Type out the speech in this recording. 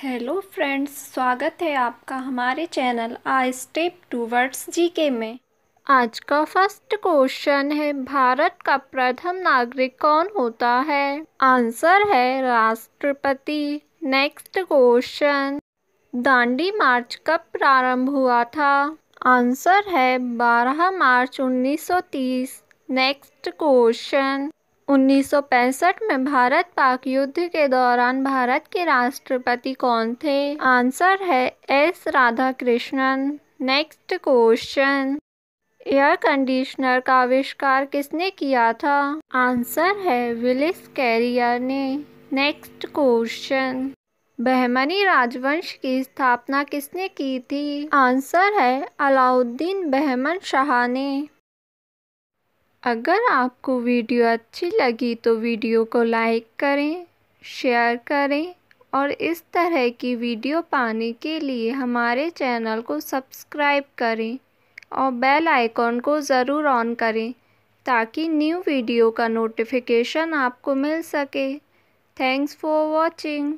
hello friends स्वागत है आपका हमारे channel a step towards GK में आज का फर्स्ट क्वेश्चन है भारत का प्रथम नागरिक कौन होता है आंसर है राष्ट्रपति नेक्स्ट क्वेश्चन दांडी मार्च कब प्रारंभ हुआ था आंसर है 12 मार्च 1930 नेक्स्ट क्वेश्चन उन्नीस सौ पैंसठ में भारत पाक युद्ध के दौरान भारत के राष्ट्रपति कौन थे आंसर है S Radha Krishnan next question air conditioner का आविष्कार किसने किया था आंसर है विलिस कैरियर ने नेक्स्ट क्वेश्चन बहमनी राजवंश की स्थापना किसने की थी आंसर है अलाउद्दीन बहमन शाह ने अगर आपको वीडियो अच्छी लगी तो वीडियो को लाइक करें शेयर करें और इस तरह की वीडियो पाने के लिए हमारे चैनल को सब्सक्राइब करें और बेल आइकॉन को ज़रूर ऑन करें ताकि न्यू वीडियो का नोटिफिकेशन आपको मिल सके थैंक्स फॉर वॉचिंग